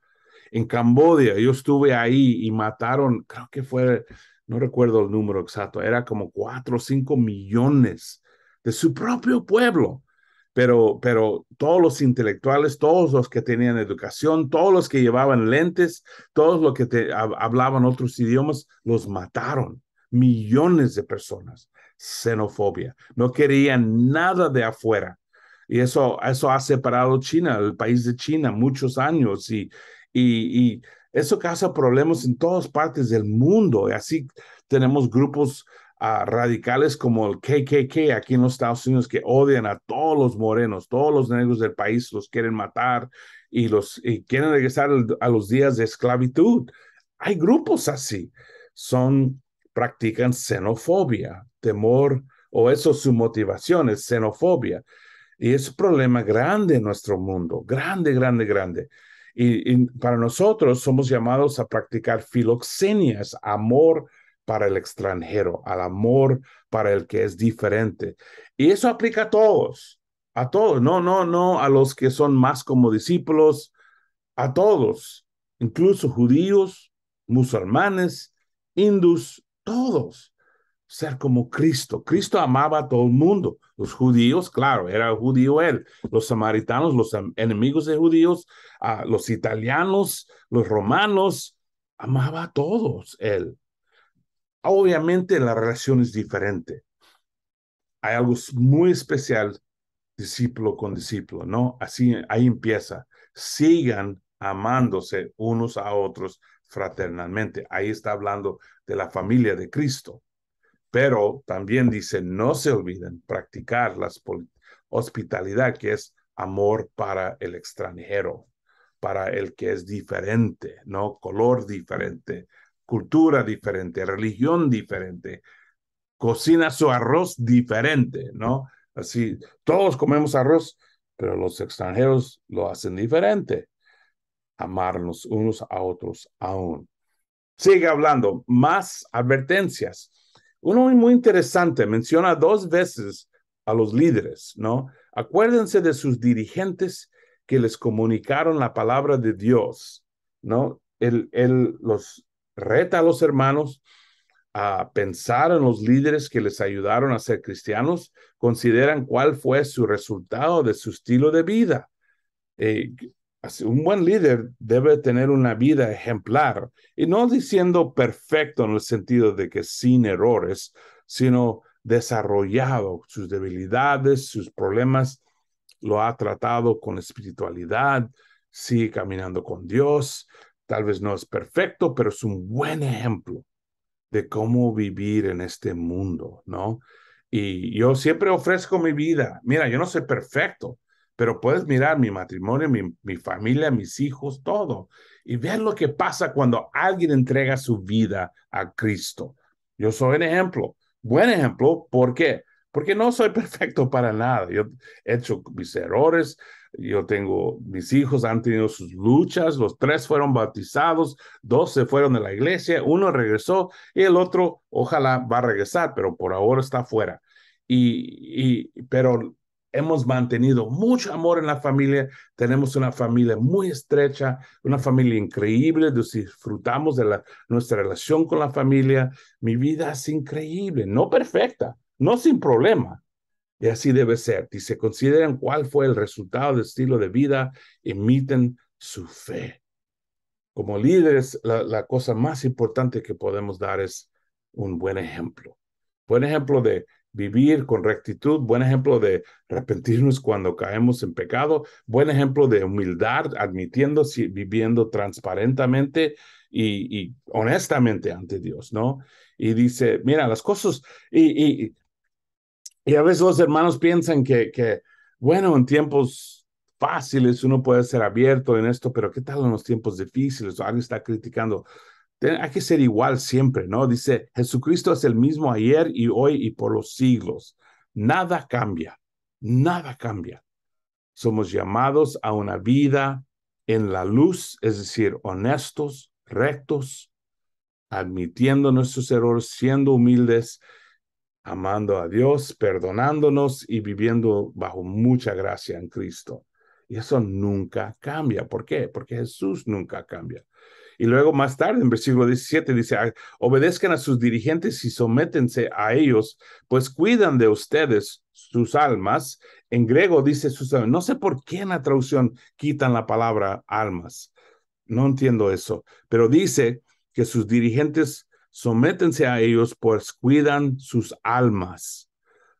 En Camboya, yo estuve ahí y mataron, creo que fue, no recuerdo el número exacto, era como cuatro o cinco millones de su propio pueblo. Pero, pero todos los intelectuales, todos los que tenían educación, todos los que llevaban lentes, todos los que hablaban otros idiomas, los mataron. Millones de personas. Xenofobia. No querían nada de afuera y eso, eso ha separado China, el país de China, muchos años. Y, y, eso causa problemas en todas partes del mundo. Y así tenemos grupos ah, radicales como el KKK aquí en los Estados Unidos que odian a todos los morenos, todos los negros del país los quieren matar y, los, y quieren regresar a los días de esclavitud. Hay grupos así. Son, practican xenofobia, temor, o eso es su motivación, es xenofobia. Y es un problema grande en nuestro mundo, grande, grande, grande. Y, para nosotros somos llamados a practicar filoxenias, amor para el extranjero, al amor para el que es diferente. Y eso aplica a todos, a todos, no, no, no a los que son más como discípulos, a todos, incluso judíos, musulmanes, hindus, todos ser como Cristo. Cristo amaba a todo el mundo. Los judíos, claro, era judío él. Los samaritanos, los em, enemigos de judíos, ah, los italianos, los romanos, amaba a todos él. Obviamente la relación es diferente. Hay algo muy especial, discípulo con discípulo, ¿no? Así, ahí empieza. Sigan amándose unos a otros fraternalmente. Ahí está hablando de la familia de Cristo. Pero también dice, no se olviden practicar la hospitalidad, que es amor para el extranjero, para el que es diferente, ¿no? Color diferente, cultura diferente, religión diferente, cocina su arroz diferente, ¿no? Así, todos comemos arroz, pero los extranjeros lo hacen diferente. Amarnos unos a otros aún. Sigue hablando, más advertencias. Uno muy interesante, menciona dos veces a los líderes, ¿no? Acuérdense de sus dirigentes que les comunicaron la palabra de Dios, ¿no? Él, los reta a los hermanos a pensar en los líderes que les ayudaron a ser cristianos, consideran cuál fue su resultado de su estilo de vida. Eh, un buen líder debe tener una vida ejemplar y no diciendo perfecto en el sentido de que sin errores, sino desarrollado sus debilidades, sus problemas, lo ha tratado con espiritualidad, sigue caminando con Dios, tal vez no es perfecto, pero es un buen ejemplo de cómo vivir en este mundo, ¿no? Y yo siempre ofrezco mi vida. Mira, yo no soy perfecto, pero puedes mirar mi matrimonio, mi, familia, mis hijos, todo. Y ver lo que pasa cuando alguien entrega su vida a Cristo. Yo soy un ejemplo, buen ejemplo, ¿por qué? Porque no soy perfecto para nada. Yo he hecho mis errores, yo tengo, mis hijos han tenido sus luchas, los tres fueron bautizados, dos se fueron de la iglesia, uno regresó y el otro ojalá va a regresar, pero por ahora está fuera. Y, y pero hemos mantenido mucho amor en la familia, tenemos una familia muy estrecha, una familia increíble, disfrutamos de nuestra relación con la familia, mi vida es increíble, no perfecta, no sin problema. Y así debe ser. Y se consideran cuál fue el resultado del estilo de vida, emiten su fe. Como líderes, la, la cosa más importante que podemos dar es un buen ejemplo. Buen ejemplo de, vivir con rectitud, buen ejemplo de arrepentirnos cuando caemos en pecado, buen ejemplo de humildad, admitiendo, viviendo transparentemente y, honestamente ante Dios, ¿no? Y dice, mira, las cosas, y, a veces los hermanos piensan que, que, bueno, en tiempos fáciles uno puede ser abierto en esto, pero ¿qué tal en los tiempos difíciles? Alguien está criticando, hay que ser igual siempre, ¿no? Dice, Jesucristo es el mismo ayer y hoy y por los siglos. Nada cambia, nada cambia. Somos llamados a una vida en la luz, es decir, honestos, rectos, admitiendo nuestros errores, siendo humildes, amando a Dios, perdonándonos y viviendo bajo mucha gracia en Cristo. Y eso nunca cambia. ¿Por qué? Porque Jesús nunca cambia. Y luego más tarde, en versículo 17, dice, obedezcan a sus dirigentes y sométense a ellos, pues cuidan de ustedes sus almas. En griego dice No sé por qué en la traducción quitan la palabra almas. No entiendo eso, pero dice que sus dirigentes sométense a ellos, pues cuidan sus almas,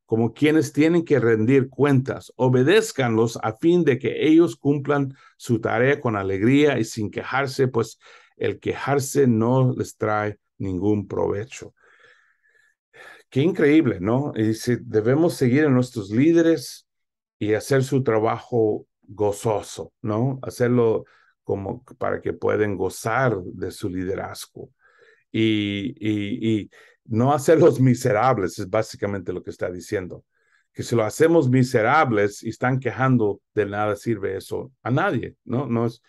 como quienes tienen que rendir cuentas. Obedézcanlos a fin de que ellos cumplan su tarea con alegría y sin quejarse, pues el quejarse no les trae ningún provecho. Qué increíble, ¿no? Y si debemos seguir a nuestros líderes y hacer su trabajo gozoso, ¿no? Hacerlo como para que puedan gozar de su liderazgo y, no hacerlos miserables, es básicamente lo que está diciendo que si lo hacemos miserables y están quejando, de nada sirve eso a nadie, ¿no? No es,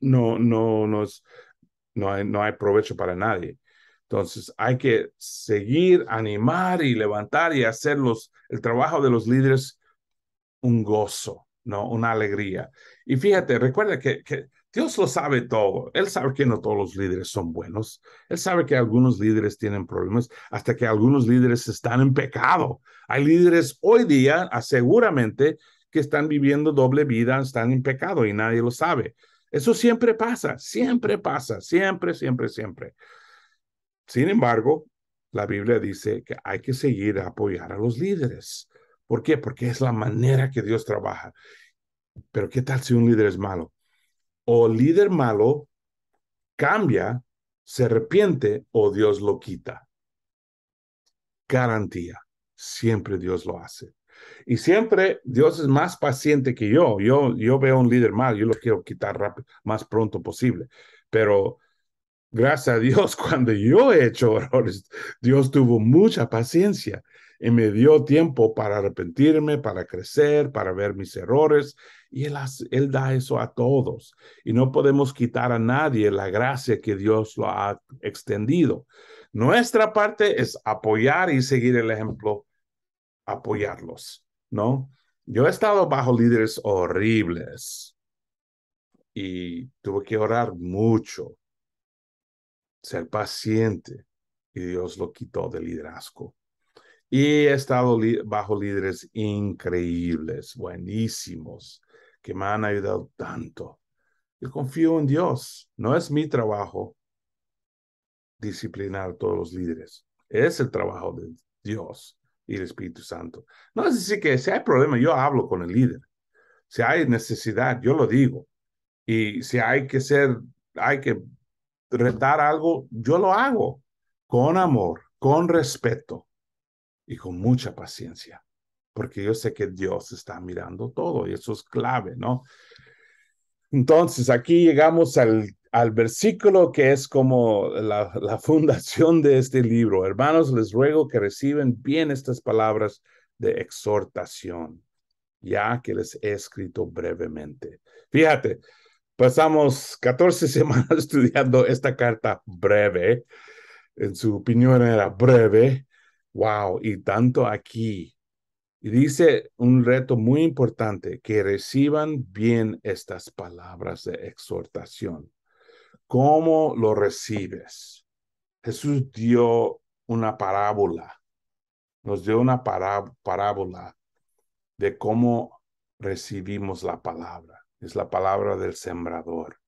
no, no, no es, no hay, no provecho para nadie. Entonces hay que seguir, animar y levantar y hacer los, el trabajo de los líderes un gozo, ¿no? Una alegría. Y fíjate, recuerda que, Dios lo sabe todo. Él sabe que no todos los líderes son buenos. Él sabe que algunos líderes tienen problemas, hasta que algunos líderes están en pecado. Hay líderes hoy día, seguramente, que están viviendo doble vida, están en pecado y nadie lo sabe. Eso siempre pasa, siempre pasa, siempre, siempre, siempre. Sin embargo, la Biblia dice que hay que seguir a apoyar a los líderes. ¿Por qué? Porque es la manera que Dios trabaja. Pero ¿qué tal si un líder es malo? O el líder malo cambia, se arrepiente o Dios lo quita. Garantía. Siempre Dios lo hace. Y siempre Dios es más paciente que yo. Yo, yo veo un líder mal, yo lo quiero quitar más pronto posible. Pero gracias a Dios, cuando yo he hecho errores, Dios tuvo mucha paciencia y me dio tiempo para arrepentirme, para crecer, para ver mis errores. Y él, él da eso a todos. Y no podemos quitar a nadie la gracia que Dios lo ha extendido. Nuestra parte es apoyar y seguir el ejemplo apoyarlos, ¿no? Yo he estado bajo líderes horribles y tuve que orar mucho, ser paciente y Dios lo quitó del liderazgo. Y he estado bajo líderes increíbles, buenísimos, que me han ayudado tanto. Yo confío en Dios. No es mi trabajo disciplinar a todos los líderes. Es el trabajo de Dios y el Espíritu Santo. No es decir que si hay problema, yo hablo con el líder. Si hay necesidad, yo lo digo. Y si hay que ser, hay que retar algo, yo lo hago con amor, con respeto y con mucha paciencia, porque yo sé que Dios está mirando todo y eso es clave, ¿no? Entonces, aquí llegamos al al versículo que es como la, fundación de este libro. Hermanos, les ruego que reciben bien estas palabras de exhortación, ya que les he escrito brevemente. Fíjate, pasamos 14 semanas estudiando esta carta breve. En su opinión era breve. Wow, y tanto aquí. Y dice un reto muy importante, que reciban bien estas palabras de exhortación. ¿Cómo lo recibes? Jesús dio una parábola, nos dio una parábola de cómo recibimos la palabra. Es la palabra del sembrador.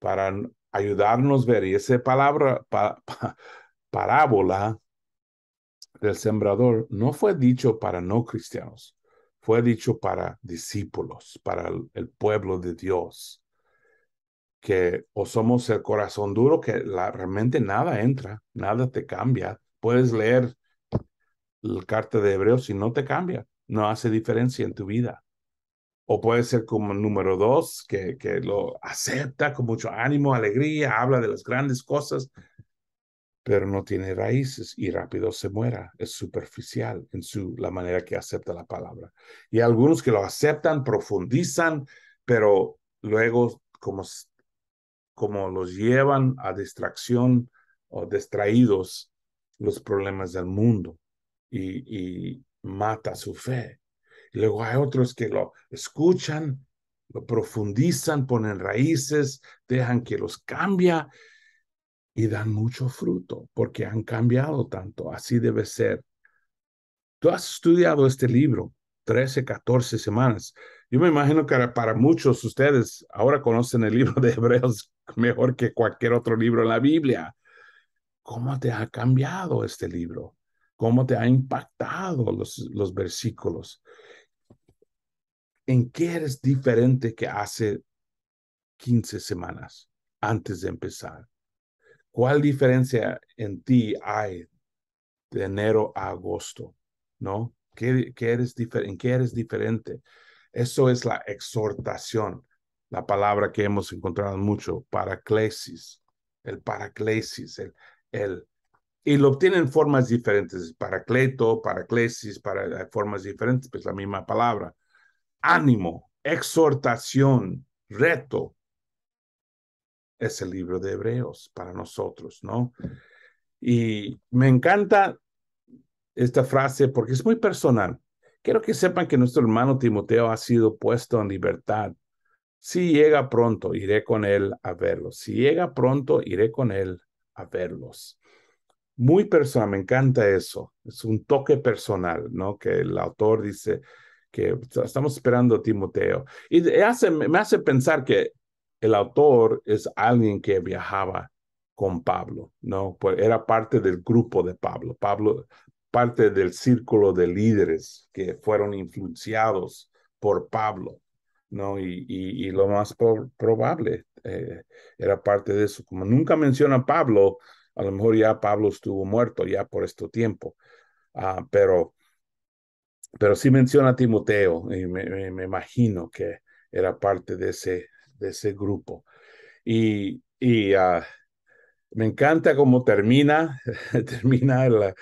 Para ayudarnos a ver, y esa palabra, parábola del sembrador no fue dicho para no cristianos, fue dicho para discípulos, para el pueblo de Dios que o somos el corazón duro, que realmente nada entra, nada te cambia. Puedes leer la carta de Hebreos y no te cambia, no hace diferencia en tu vida. O puede ser como número dos, que, que lo acepta con mucho ánimo, alegría, habla de las grandes cosas, pero no tiene raíces y rápido se muera. Es superficial en su, la manera que acepta la palabra. Y algunos que lo aceptan, profundizan, pero luego como como los llevan a distracción o distraídos los problemas del mundo y, mata su fe. luego hay otros que lo escuchan, lo profundizan, ponen raíces, dejan que los cambia y dan mucho fruto porque han cambiado tanto. Así debe ser. Tú has estudiado este libro 13, 14 semanas. Yo me imagino que para muchos de ustedes ahora conocen el libro de Hebreos mejor que cualquier otro libro en la Biblia. ¿Cómo te ha cambiado este libro? ¿Cómo te ha impactado los, los versículos? ¿En qué eres diferente que hace 15 semanas antes de empezar? ¿Cuál diferencia en ti hay de enero a agosto? ¿No? ¿Qué, eres ¿En qué eres diferente? Eso es la exhortación la palabra que hemos encontrado mucho, paraclesis, el paraclesis, el, el, y lo obtienen formas diferentes, paracleto, paraclesis, para eh, formas diferentes, pues la misma palabra. Ánimo, exhortación, reto. Es el libro de Hebreos para nosotros, ¿no? Y me encanta esta frase porque es muy personal. Quiero que sepan que nuestro hermano Timoteo ha sido puesto en libertad si llega pronto, iré con él a verlos. Si llega pronto, iré con él a verlos. Muy personal, me encanta eso. Es un toque personal, ¿no? Que el autor dice que estamos esperando a Timoteo. Y hace, me hace pensar que el autor es alguien que viajaba con Pablo, ¿no? era parte del grupo de Pablo, Pablo, parte del círculo de líderes que fueron influenciados por Pablo. ¿no? Y, lo más probable eh, era parte de eso. Como nunca menciona a Pablo, a lo mejor ya Pablo estuvo muerto ya por este tiempo, ah, pero, pero sí menciona a Timoteo, y me, imagino que era parte de ese, de ese grupo. Y, y ah, me encanta cómo termina, termina la,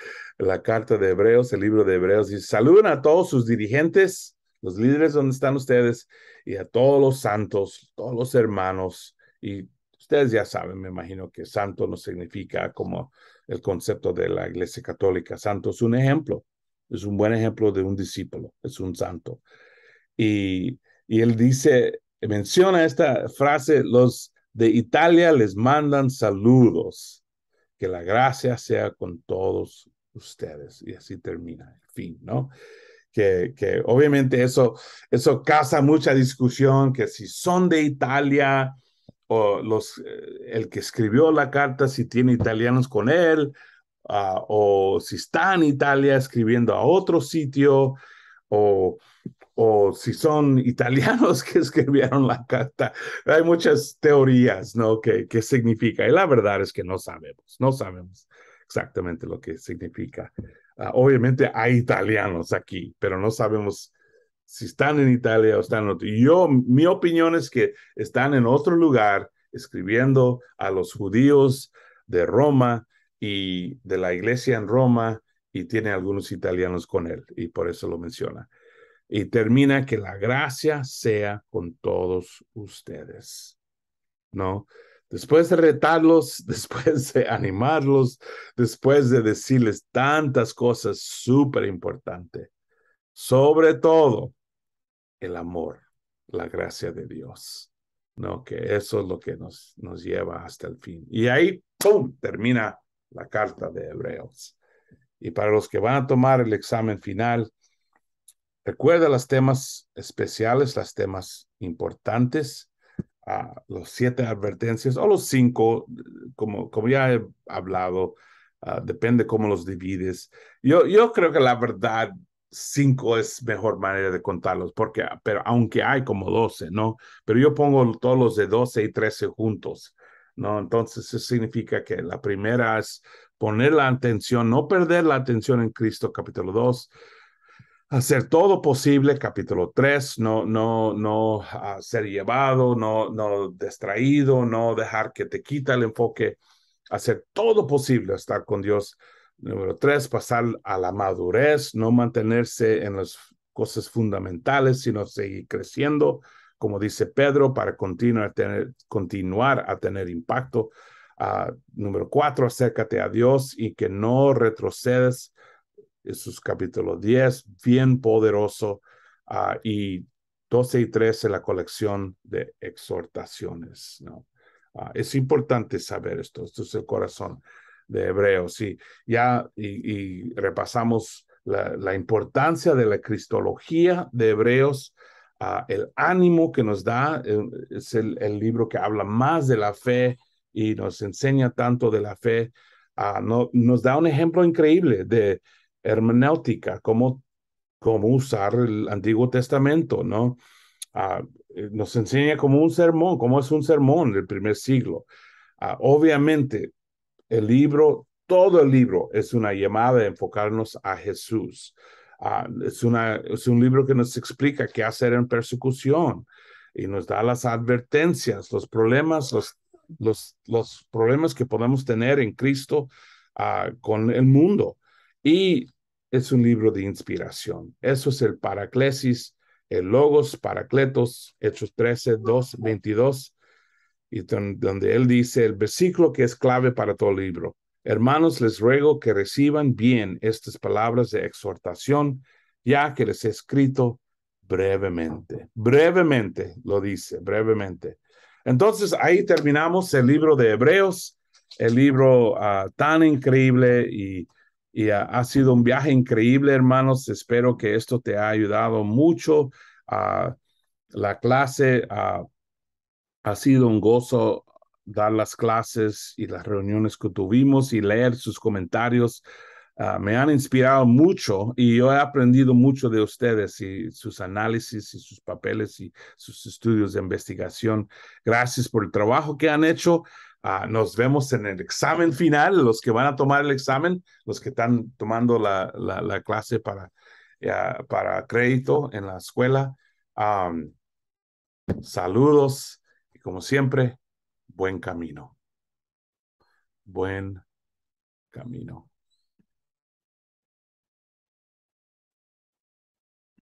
carta de Hebreos, el libro de Hebreos, y saludan a todos sus dirigentes los líderes donde están ustedes y a todos los santos, todos los hermanos. Y ustedes ya saben, me imagino que santo no significa como el concepto de la Iglesia Católica. Santo es un ejemplo, es un buen ejemplo de un discípulo, es un santo. Y, y él dice, menciona esta frase, los de Italia les mandan saludos. Que la gracia sea con todos ustedes. Y así termina, el fin, ¿no? que, obviamente eso, eso casa mucha discusión, que si son de Italia o los, eh, el que escribió la carta, si tiene italianos con él, ah, o si está en Italia escribiendo a otro sitio, o, o si son italianos que escribieron la carta. Hay muchas teorías, ¿no? ¿Qué, qué significa? Y la verdad es que no sabemos, no sabemos exactamente lo que significa. Ah, obviamente hay italianos aquí, pero no sabemos si están en Italia o están en otro. Yo, mi opinión es que están en otro lugar escribiendo a los judíos de Roma y de la iglesia en Roma y tiene algunos italianos con él y por eso lo menciona. Y termina que la gracia sea con todos ustedes, ¿no? Después de retarlos, después de animarlos, después de decirles tantas cosas súper importantes. Sobre todo, el amor, la gracia de Dios. No, que eso es lo que nos, nos lleva hasta el fin. Y ahí, ¡pum!, termina la carta de Hebreos. Y para los que van a tomar el examen final, recuerda los temas especiales, los temas importantes los siete advertencias o los cinco, como, como ya he hablado, ah, depende cómo los divides. Yo, yo creo que la verdad, cinco es mejor manera de contarlos, porque, ah, pero aunque hay como doce, ¿no? Pero yo pongo todos los de doce y trece juntos, ¿no? Entonces, eso significa que la primera es poner la atención, no perder la atención en Cristo, capítulo dos hacer todo posible, capítulo 3, no, no, no ah, ser llevado, no, no distraído, no dejar que te quita el enfoque, hacer todo posible estar con Dios. Número 3, pasar a la madurez, no mantenerse en las cosas fundamentales, sino seguir creciendo, como dice Pedro, para continuar a tener, continuar a tener impacto. Ah, número 4, acércate a Dios y que no retrocedes esos capítulo 10, bien poderoso, ah, y 12 y 13 la colección de exhortaciones. ¿no? Ah, es importante saber esto, esto es el corazón de Hebreos. Y ya y, repasamos la, importancia de la cristología de Hebreos, ah, el ánimo que nos da, eh, es el, libro que habla más de la fe y nos enseña tanto de la fe. nos da un ejemplo increíble de, hermenéutica, cómo, usar el Antiguo Testamento, ¿no? Ah, eh, nos enseña como un sermón, cómo es un sermón del primer siglo. Ah, obviamente, el libro, todo el libro es una llamada a enfocarnos a Jesús. Ah, es, una, es un libro que nos explica qué hacer en persecución y nos da las advertencias, los problemas, los, los, los problemas que podemos tener en Cristo con el mundo. Y es un libro de inspiración. Eso es el Paraclesis, el Logos, Paracletos, Hechos 13, 2, 22, y donde él dice el versículo que es clave para todo el libro. Hermanos, les ruego que reciban bien estas palabras de exhortación, ya que les he escrito brevemente. Brevemente, lo dice, brevemente. Entonces, ahí terminamos el libro de Hebreos, el libro ah, tan increíble y y ha sido un viaje increíble, hermanos. Espero que esto te ha ayudado mucho. a la clase ha sido un gozo dar las clases y las reuniones que tuvimos y leer sus comentarios. Ah, me han inspirado mucho y yo he aprendido mucho de ustedes y sus análisis y sus papeles y sus estudios de investigación. Gracias por el trabajo que han hecho. Ah, nos vemos en el examen final, los que van a tomar el examen, los que están tomando la, clase para, para crédito en la escuela. saludos y como siempre, buen camino. Buen camino.